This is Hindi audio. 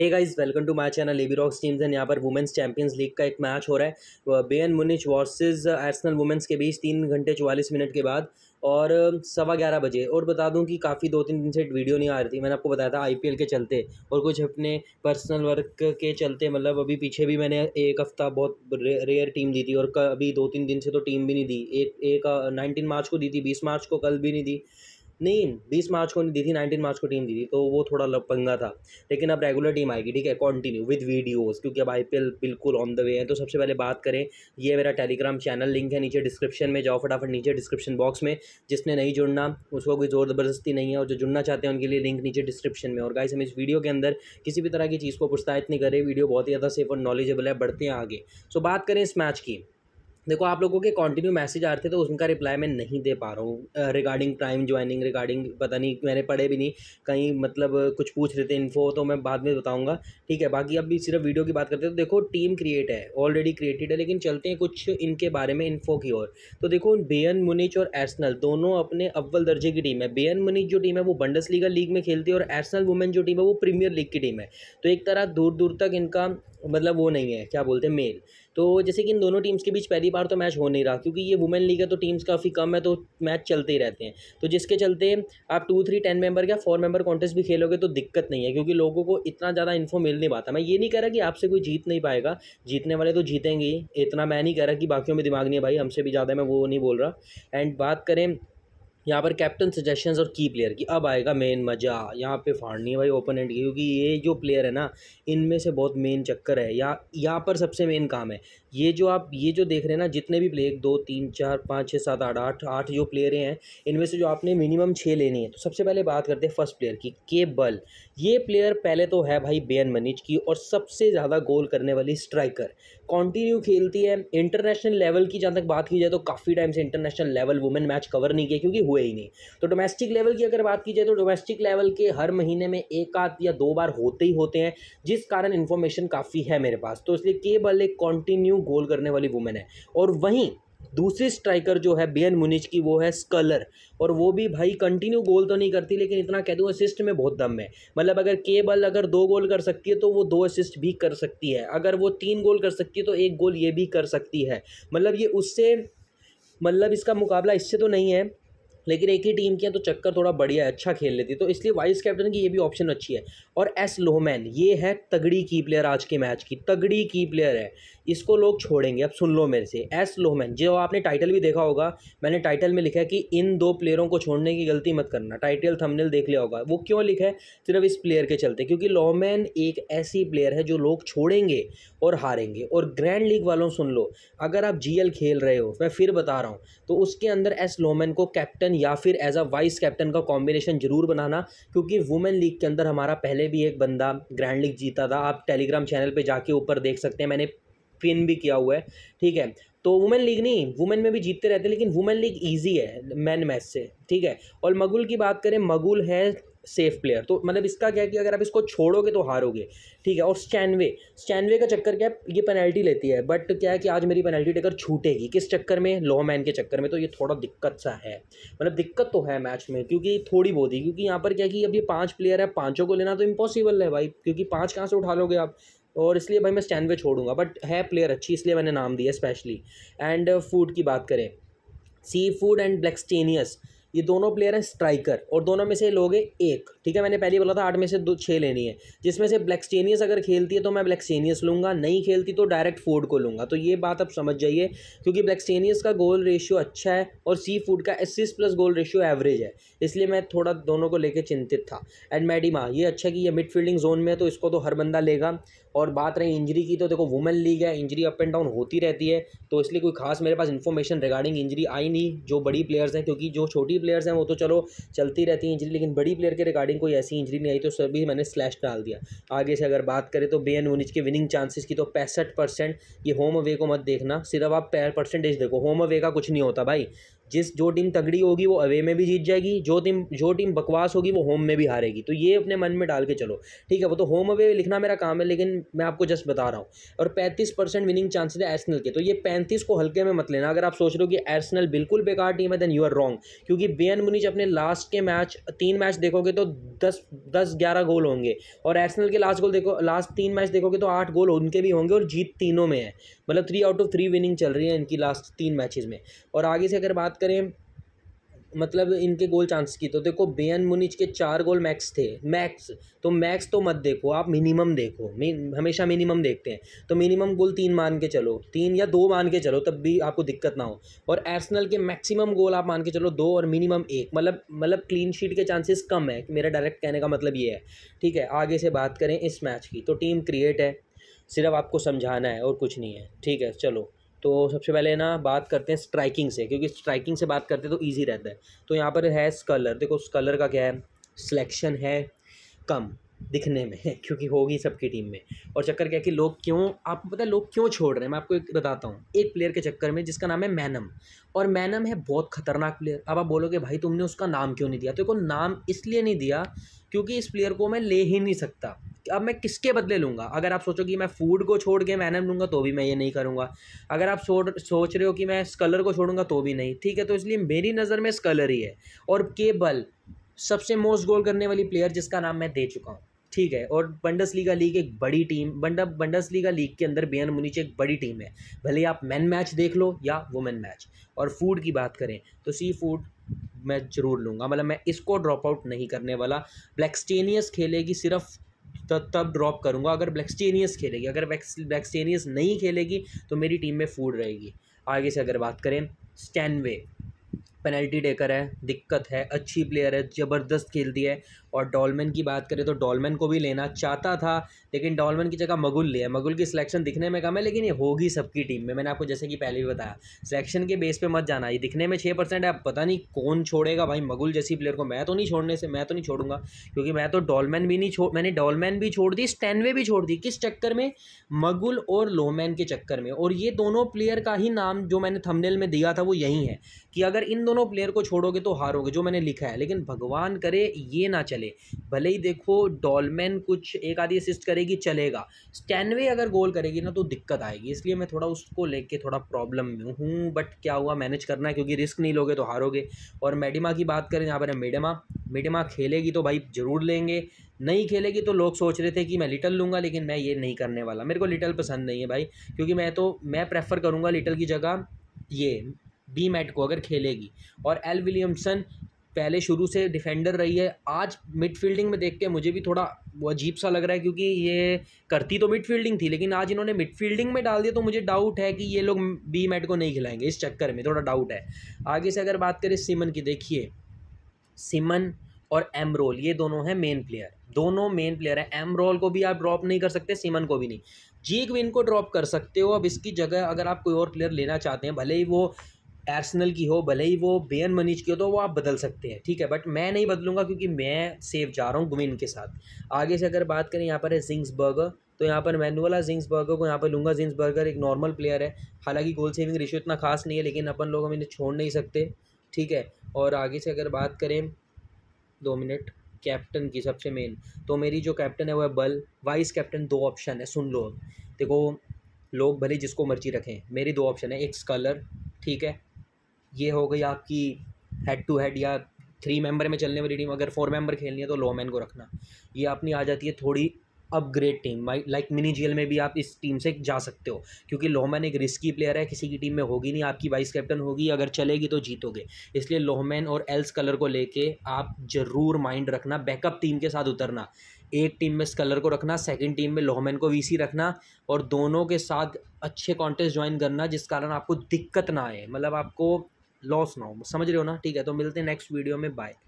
hey guys welcome to my channel लेबी रॉक्स टीम्स एंड यहाँ पर वुमेंस चैंपियंस लीग का एक मैच हो रहा है Bayern Munich versus Arsenal women's के बीच तीन घंटे चौवालीस मिनट के बाद और सवा ग्यारह बजे और बता दूं कि काफ़ी दो तीन दिन से वीडियो नहीं आ रही थी मैंने आपको बताया था आईपीएल के चलते और कुछ अपने पर्सनल वर्क के चलते मतलब अभी पीछे भी मैंने एक हफ़्ता बहुत रे, रेयर टीम दी थी और अभी दो तीन दिन से तो टीम भी नहीं दी एक एक नाइनटीन मार्च को दी थी बीस मार्च को कल भी नहीं दी नहीं बीस मार्च को नहीं दी थी नाइनटीन मार्च को टीम दी थी तो वो थोड़ा पंगा था लेकिन अब रेगुलर टीम आएगी ठीक है कंटिन्यू विद वीडियोस क्योंकि अब आईपीएल बिल्कुल ऑन द वे है तो सबसे पहले बात करें ये मेरा टेलीग्राम चैनल लिंक है नीचे डिस्क्रिप्शन में जाओ फटाफट नीचे डिस्क्रिप्शन बॉक्स में जिसने नहीं जुड़ना उसको कोई ज़ोर ज़बरदस्ती नहीं है और जो जुड़ना चाहते हैं उनके लिए लिंक नीचे डिस्क्रिप्शन में और गाइस हम इस वीडियो के अंदर किसी भी तरह की चीज़ को प्रोत्साहित नहीं करें वीडियो बहुत ही ज़्यादा सेफ और नॉलेजेबल है बढ़ते हैं आगे सो बात करें इस मैच की देखो आप लोगों के कंटिन्यू मैसेज आ रहे थे तो उनका रिप्लाई मैं नहीं दे पा रहा हूँ रिगार्डिंग प्राइम ज्वाइनिंग रिगार्डिंग पता नहीं मैंने पढ़े भी नहीं कहीं मतलब कुछ पूछ रहे थे इन्फो तो मैं बाद में बताऊँगा ठीक है बाकी अभी सिर्फ वीडियो की बात करते हैं तो देखो टीम क्रिएट है ऑलरेडी क्रिएटेड है लेकिन चलते हैं कुछ इनके बारे में इन्फो की ओर तो देखो बेयन मुनिच और एसनल दोनों अपने अव्वल दर्जे की टीम है बेयन मुनिच जो टीम है वो बंडस लीग में खेलती है और एसनल वुमेन जो टीम है वो प्रीमियर लीग की टीम है तो एक तरह दूर दूर तक इनका मतलब वो नहीं है क्या बोलते हैं मेल तो जैसे कि इन दोनों टीम्स के बीच पहली बार तो मैच हो नहीं रहा क्योंकि ये वुमेन लीग है तो टीम्स काफ़ी कम है तो मैच चलते ही रहते हैं तो जिसके चलते आप टू थ्री टेन मेंबर या फोर मेंबर कॉन्टेस्ट भी खेलोगे तो दिक्कत नहीं है क्योंकि लोगों को इतना ज़्यादा इन्फो मिल नहीं पाता मैं ये नहीं कह रहा कि आपसे कोई जीत नहीं पाएगा जीतने वाले तो जीतेंगे ही इतना मैं नहीं कह रहा कि बाकियों में दिमाग नहीं है भाई हमसे भी ज़्यादा मैं वो नहीं बोल रहा एंड बात करें यहाँ पर कैप्टन सजेशन और की प्लेयर की अब आएगा मेन मज़ा यहाँ पे फाड़नी है भाई एंड की क्योंकि ये जो प्लेयर है ना इनमें से बहुत मेन चक्कर है या यहाँ पर सबसे मेन काम है ये जो आप ये जो देख रहे हैं ना जितने भी प्लेयर दो तीन चार पाँच छः सात आठ आठ आठ जो प्लेयर हैं इनमें से जो आपने मिनिमम छः लेनी है तो सबसे पहले बात करते हैं फर्स्ट प्लेयर की के बल ये प्लेयर पहले तो है भाई बेन मनीज की और सबसे ज़्यादा गोल करने वाली स्ट्राइकर कंटिन्यू खेलती है इंटरनेशनल लेवल की जहाँ तक बात की जाए तो काफ़ी टाइम से international level women match cover नहीं किया क्योंकि हुए ही नहीं तो डोमेस्टिक लेवल की अगर बात की जाए तो डोमेस्टिक लेवल के हर महीने में एक आध या दो बार होते ही होते हैं जिस कारण इन्फॉर्मेशन काफ़ी है मेरे पास तो इसलिए के बल एक कॉन्टिन्यू थ्रू गोल करने वाली वुमेन है और वहीं दूसरी स्ट्राइकर जो है बेन मुनिच की वो है स्कलर और वो भी भाई कंटिन्यू गोल तो नहीं करती लेकिन इतना कह दूँ असिस्ट में बहुत दम है मतलब अगर के बल अगर दो गोल कर सकती है तो वो दो असिस्ट भी कर सकती है अगर वो तीन गोल कर सकती है तो एक गोल ये भी कर सकती है मतलब ये उससे मतलब इसका मुकाबला इससे तो नहीं है लेकिन एक ही टीम की है तो चक्कर थोड़ा बढ़िया है अच्छा खेल लेती है तो इसलिए वाइस कैप्टन की ये भी ऑप्शन अच्छी है और एस लोहमैन ये है तगड़ी की प्लेयर आज के मैच की तगड़ी की प्लेयर है इसको लोग छोड़ेंगे अब सुन लो मेरे से एस लोहमैन जो आपने टाइटल भी देखा होगा मैंने टाइटल में लिखा है कि इन दो प्लेयरों को छोड़ने की गलती मत करना टाइटल थंबनेल देख लिया होगा वो क्यों लिखा है सिर्फ इस प्लेयर के चलते क्योंकि लोहमैन एक ऐसी प्लेयर है जो लोग छोड़ेंगे और हारेंगे और ग्रैंड लीग वालों सुन लो अगर आप जी खेल रहे हो मैं फिर बता रहा हूँ तो उसके अंदर एस लोहमैन को कैप्टन या फिर एज अ वाइस कैप्टन का कॉम्बिनेशन जरूर बनाना क्योंकि वुमेन लीग के अंदर हमारा पहले भी एक बंदा ग्रैंड लीग जीता था आप टेलीग्राम चैनल पर जाके ऊपर देख सकते हैं मैंने पिन भी किया हुआ है ठीक है तो वुमेन लीग नहीं वुमेन में भी जीतते रहते हैं लेकिन वुमेन लीग ईजी है मैन मैच से ठीक है और मगुल की बात करें मगुल है सेफ प्लेयर तो मतलब इसका क्या है कि अगर आप इसको छोड़ोगे तो हारोगे ठीक है और स्टैनवे स्टैनवे का चक्कर क्या है ये पेनल्टी लेती है बट क्या है कि आज मेरी पेनल्टी टेकर छूटेगी किस चक्कर में लॉ मैन के चक्कर में तो ये थोड़ा दिक्कत सा है मतलब दिक्कत तो है मैच में क्योंकि थोड़ी बहुत ही क्योंकि यहाँ पर क्या कि अब ये पाँच प्लेयर है पाँचों को लेना तो इम्पॉसिबल है भाई क्योंकि पाँच कहाँ से उठा लोगे आप और इसलिए भाई मैं स्टैंड छोड़ूंगा बट है प्लेयर अच्छी इसलिए मैंने नाम दिया स्पेशली एंड फूड की बात करें सी फूड एंड ब्लैक्सटेनियस ये दोनों प्लेयर हैं स्ट्राइकर और दोनों में से हैं एक ठीक है मैंने पहले बोला था आठ में से दो छः लेनी है जिसमें से ब्लैक्सटेनियस अगर खेलती है तो मैं ब्लैक्सटेनियस लूँगा नहीं खेलती तो डायरेक्ट फोर्ड को लूँगा तो ये बात आप समझ जाइए क्योंकि ब्लैक्सटेनियस का गोल रेशियो अच्छा है और सी फूड का एसिस प्लस गोल रेशियो एवरेज है इसलिए मैं थोड़ा दोनों को लेकर चिंतित था एंड मैडिमा ये अच्छा कि ये मिड जोन में है तो इसको तो हर बंदा लेगा और बात रही इंजरी की तो देखो वुमेन लीग है इंजरी अप एंड डाउन होती रहती है तो इसलिए कोई खास मेरे पास इन्फॉर्मेशन रिगार्डिंग इंजरी आई नहीं जो बड़ी प्लेयर्स हैं क्योंकि जो छोटी प्लेयर्स हैं वो तो चलो चलती रहती है इंजरी लेकिन बड़ी प्लेयर के रिगार्डिंग कोई ऐसी इंजरी नहीं आई तो सभी मैंने स्लैश डाल दिया आगे से अगर बात करें तो एन मुनिच के विनिंग चांसेस की तो पैंसठ परसेंट ये होम अवे को मत देखना सिर्फ आप पैर परसेंटेज देखो होम अवे का कुछ नहीं होता भाई जिस जो टीम तगड़ी होगी वो अवे में भी जीत जाएगी जो टीम जो टीम बकवास होगी वो होम में भी हारेगी तो ये अपने मन में डाल के चलो ठीक है वो तो होम अवे लिखना मेरा काम है लेकिन मैं आपको जस्ट बता रहा हूँ और पैंतीस परसेंट विनिंग चांसेस है एर्सनल के तो ये पैंतीस को हल्के में मत लेना अगर आप सोच रहे हो कि एर्सनल बिल्कुल बेकार टीम है देन यू आर रॉन्ग क्योंकि बेन मुनिच अपने लास्ट के मैच तीन मैच देखोगे तो दस दस ग्यारह गोल होंगे और एर्सनल के लास्ट गोल देखो लास्ट तीन मैच देखोगे तो आठ गोल उनके भी होंगे और जीत तीनों में है मतलब three out of three winning चल रही है इनकी लास्ट तीन मैचेस में और आगे से अगर बात करें मतलब इनके गोल चांस की तो देखो बेन मुनिच के चार गोल मैक्स थे मैक्स तो मैक्स तो मत देखो आप मिनिमम देखो मीन हमेशा मिनिमम देखते हैं तो मिनिमम गोल तीन मान के चलो तीन या दो मान के चलो तब भी आपको दिक्कत ना हो और एर्सनल के मैक्सिमम गोल आप मान के चलो दो और मिनिमम एक मतलब मतलब क्लीन शीट के चांसेस कम है मेरा डायरेक्ट कहने का मतलब ये है ठीक है आगे से बात करें इस मैच की तो टीम क्रिएट है सिर्फ आपको समझाना है और कुछ नहीं है ठीक है चलो तो सबसे पहले ना बात करते हैं स्ट्राइकिंग से क्योंकि स्ट्राइकिंग से बात करते हैं तो ईजी रहता है तो यहाँ पर है स्कलर देखो स्कलर का क्या है सिलेक्शन है कम दिखने में क्योंकि होगी सबकी टीम में और चक्कर क्या है कि लोग क्यों आपको पता है लोग क्यों छोड़ रहे हैं मैं आपको एक बताता हूँ एक प्लेयर के चक्कर में जिसका नाम है मैनम और मैनम है बहुत खतरनाक प्लेयर अब आप बोलोगे भाई तुमने उसका नाम क्यों नहीं दिया तो को नाम इसलिए नहीं दिया क्योंकि इस प्लेयर को मैं ले ही नहीं सकता अब मैं किसके बदले लूँगा अगर आप सोचो कि मैं फूड को छोड़ के मैनम लूँगा तो भी मैं ये नहीं करूँगा अगर आप सोच सोच रहे हो कि मैं स्कलर को छोड़ूंगा तो भी नहीं ठीक है तो इसलिए मेरी नज़र में स्कलर ही है और केबल सबसे मोस्ट गोल करने वाली प्लेयर जिसका नाम मैं दे चुका हूँ ठीक है और बंडस लीगा लीग एक बड़ी टीम बंडा बंडस लीगा लीग के अंदर बेन मुनीच एक बड़ी टीम है भले आप मैन मैच देख लो या वुमेन मैच और फूड की बात करें तो सी फूड मैं ज़रूर लूँगा मतलब मैं इसको ड्रॉप आउट नहीं करने वाला ब्लैक्सटेनियस खेलेगी सिर्फ तो तब ड्रॉप करूँगा अगर ब्लैक्सटेनियस खेलेगी अगर ब्लैक्सटेनियस नहीं खेलेगी तो मेरी टीम में फूड रहेगी आगे से अगर बात करें स्टैनवे पेनल्टी टेकर है दिक्कत है अच्छी प्लेयर है ज़बरदस्त खेलती है और डॉलमैन की बात करें तो डॉलमैन को भी लेना चाहता था लेकिन डॉलमैन की जगह मगुल लिया मगुल की सिलेक्शन दिखने में कम है लेकिन ये होगी सबकी टीम में मैंने आपको जैसे कि पहले भी बताया सिलेक्शन के बेस पे मत जाना ये दिखने में छः परसेंट है पता नहीं कौन छोड़ेगा भाई मगुल जैसी प्लेयर को मैं तो नहीं छोड़ने से मैं तो नहीं छोड़ूंगा क्योंकि मैं तो डॉलमैन भी नहीं छोड़ मैंने डॉलमैन भी छोड़ दी स्टैनवे भी छोड़ दी किस चक्कर में मगुल और लोमैन के चक्कर में और ये दोनों प्लेयर का ही नाम जो मैंने थमनेल में दिया था वो यही है कि अगर इन दोनों प्लेयर को छोड़ोगे तो हारोगे जो मैंने लिखा है लेकिन भगवान करे ये ना चले भले ही देखो डॉलमैन कुछ एक आधी असिस्ट करेगी चलेगा स्टैनवे अगर गोल करेगी ना तो दिक्कत आएगी इसलिए मैं थोड़ा उसको लेके थोड़ा प्रॉब्लम में हूँ बट क्या हुआ मैनेज करना है क्योंकि रिस्क नहीं लोगे तो हारोगे और मेडिमा की बात करें यहाँ पर मेडिमा मेडिमा खेलेगी तो भाई ज़रूर लेंगे नहीं खेलेगी तो लोग सोच रहे थे कि मैं लिटल लूँगा लेकिन मैं ये नहीं करने वाला मेरे को लिटल पसंद नहीं है भाई क्योंकि मैं तो मैं प्रेफर करूँगा लिटल की जगह ये बी मैट को अगर खेलेगी और एल विलियमसन पहले शुरू से डिफेंडर रही है आज मिडफील्डिंग में देख के मुझे भी थोड़ा अजीब सा लग रहा है क्योंकि ये करती तो मिडफील्डिंग थी लेकिन आज इन्होंने मिडफील्डिंग में डाल दिया तो मुझे डाउट है कि ये लोग बी मैट को नहीं खिलाएंगे इस चक्कर में थोड़ा डाउट है आगे से अगर बात करें सिमन की देखिए सिमन और एम रोल ये दोनों हैं मेन प्लेयर दोनों मेन प्लेयर हैं एमरोल को भी आप ड्रॉप नहीं कर सकते सिमन को भी नहीं जी क्विन को ड्रॉप कर सकते हो अब इसकी जगह अगर आप कोई और प्लेयर लेना चाहते हैं भले ही वो आर्सनल की हो भले ही वो बेन मनीज की हो तो वो आप बदल सकते हैं ठीक है बट मैं नहीं बदलूंगा क्योंकि मैं सेफ जा रहा हूँ गुमिन के साथ आगे से अगर बात करें यहाँ पर है जिंग्स बर्गर तो यहाँ पर मैनुअला जिंग्स बर्गर को यहाँ पर लूँगा जिंग्स बर्गर एक नॉर्मल प्लेयर है हालांकि गोल सेविंग रेशियो इतना खास नहीं है लेकिन अपन लोग हम इन्हें छोड़ नहीं सकते ठीक है और आगे से अगर बात करें दो मिनट कैप्टन की सबसे मेन तो मेरी जो कैप्टन है वो है बल वाइस कैप्टन दो ऑप्शन है सुन लो देखो लोग भले जिसको मर्जी रखें मेरी दो ऑप्शन है एक स्कलर ठीक है ये हो गई आपकी हेड टू हेड या थ्री मेंबर में चलने वाली टीम अगर फोर मेंबर खेलनी है तो लो मैन को रखना ये अपनी आ जाती है थोड़ी अपग्रेड टीम लाइक मिनी जेल में भी आप इस टीम से जा सकते हो क्योंकि लोहमैन एक रिस्की प्लेयर है किसी की टीम में होगी नहीं आपकी वाइस कैप्टन होगी अगर चलेगी तो जीतोगे इसलिए लोहमैन और एल्स कलर को लेके आप ज़रूर माइंड रखना बैकअप टीम के साथ उतरना एक टीम में स्कलर को रखना सेकंड टीम में लोहमैन को वी रखना और दोनों के साथ अच्छे कॉन्टेस्ट ज्वाइन करना जिस कारण आपको दिक्कत ना आए मतलब आपको लॉस ना हो समझ रहे हो ना ठीक है तो मिलते हैं नेक्स्ट वीडियो में बाय